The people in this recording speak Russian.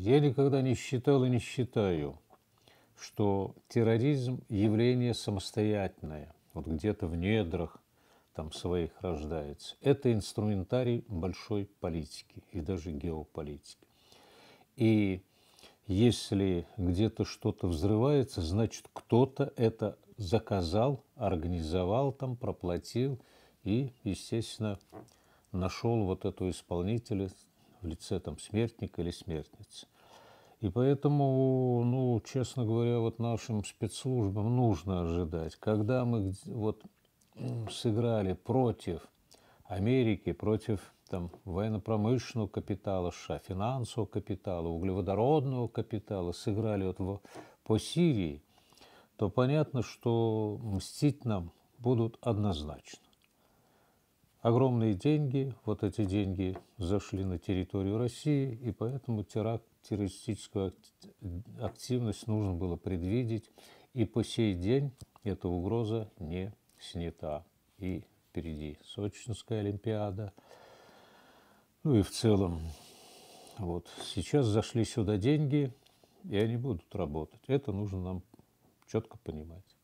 Я никогда не считал и не считаю, что терроризм – явление самостоятельное, вот где-то в недрах там своих рождается. Это инструментарий большой политики и даже геополитики. И если где-то что-то взрывается, значит, кто-то это заказал, организовал там, проплатил и, естественно, нашел вот эту исполнителя, в лице там смертника или смертницы. И поэтому, ну, честно говоря, вот нашим спецслужбам нужно ожидать, когда мы вот сыграли против Америки, против там, военно-промышленного капитала США, финансового капитала, углеводородного капитала, сыграли вот в, по Сирии, то понятно, что мстить нам будут однозначно огромные деньги, вот эти деньги зашли на территорию России, и поэтому теракт, террористическую активность нужно было предвидеть, и по сей день эта угроза не снята. И впереди Сочинская Олимпиада, ну и в целом, вот, сейчас зашли сюда деньги, и они будут работать. Это нужно нам четко понимать.